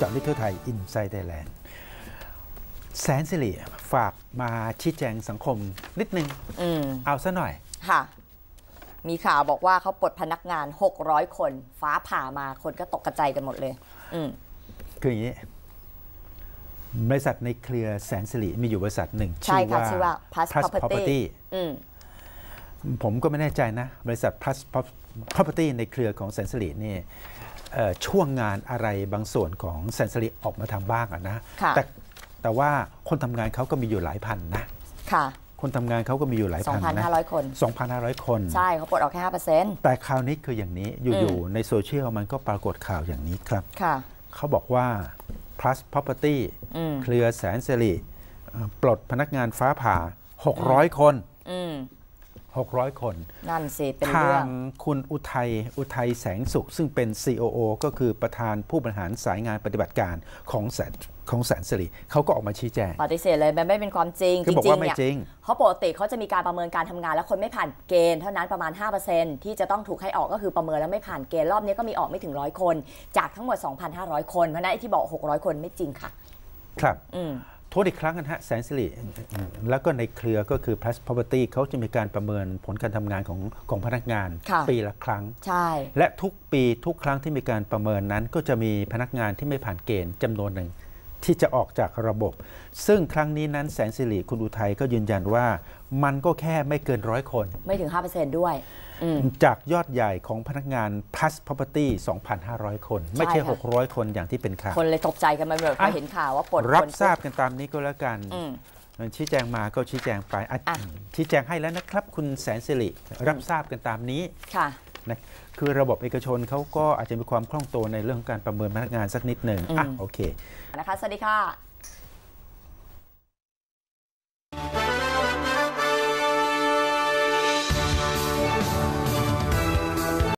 จอดลิทเทร์ไทยอินไซด์ไทยแลนด์ แสนสิริฝากมาชี้แจงสังคมนิดนึงอเอาซะหน่อย ค่ะ มีข่าวบอกว่าเขาปลดพนักงาน 600 คน ฟ้าผ่ามาคนก็ตกกระจายกันหมดเลยคืออย่างนี้ บริษัทในเครือแสนสิริมีอยู่บริษัทหนึ่งชื่อว่าชื่อว่า Plus Property ผมก็ไม่แน่ใจนะ บริษัท Plus Property ในเครือของแสนสิรินี่ช่วงงานอะไรบางส่วนของแซนซารีออกมาทำบ้างะนะแต่แต่ว่าคนทำงานเขาก็มีอยู่หลายพันนะค่ะคนทำงานเขาก็มีอยู่หลายพันนะ2,500คน2,500 คน ใช่เขาปลดออกแค่ 5%แต่คราวนี้คืออย่างนี้อยู่ๆในโซเชียลมันก็ปรากฏข่าวอย่างนี้ครับค่ะเขาบอกว่า plus property เครือแสนสิริปลดพนักงานฟ้าผ่า 600 คน600 คน นั่นสิเป็นเรื่องทางคุณอุทัย อุทัยแสงสุขซึ่งเป็น COO ก็คือประธานผู้บริหารสายงานปฏิบัติการของแสนของแสนสิริเขาก็ออกมาชี้แจง ปฏิเสธเลยมันไม่เป็นความจริงจริงๆเนี่ยเขาปกติเขาจะมีการประเมินการทำงานแล้วคนไม่ผ่านเกณฑ์เท่านั้นประมาณ 5%ที่จะต้องถูกให้ออกก็คือประเมินแล้วไม่ผ่านเกณฑ์รอบนี้ก็มีออกไม่ถึงร้อยคน จากทั้งหมด 2,500 คน เพราะนั้นที่บอก 600 คนไม่จริงค่ะ ครับทษอีกครั้งกันฮะแสนสิริแล้วก็ในเครือก็คือ plus property เขาจะมีการประเมินผลการทำงานของของพนักงานปีละครั้ง ใช่ และทุกปีทุกครั้งที่มีการประเมินนั้น ก็จะมีพนักงานที่ไม่ผ่านเกณฑ์จำนวนหนึ่งที่จะออกจากระบบ ซึ่งครั้งนี้นั้นแสนสิริคุณอุทัยก็ยืนยันว่า มันก็แค่ไม่เกินร้อยคน ไม่ถึง 5%ด้วย จากยอดใหญ่ของพนักงาน plus property 2,500 คน ไม่ใช่ 600 คนอย่างที่เป็นข่าว คนเลยตกใจกันมาเบบพอเห็นข่าวว่าปลดรับทราบกันตามนี้ก็แล้วกันชี้แจงมาก็ชี้แจงไปชี้แจงให้แล้วนะครับคุณแสนสิริรับทราบกันตามนี้ค่ะนะคือระบบเอกชนเขาก็อาจจะมีความคล่องตัวในเรื่องการประเมินพนักงานสักนิดหนึ่งอ่ะโอเค นะคะ สวัสดีค่ะ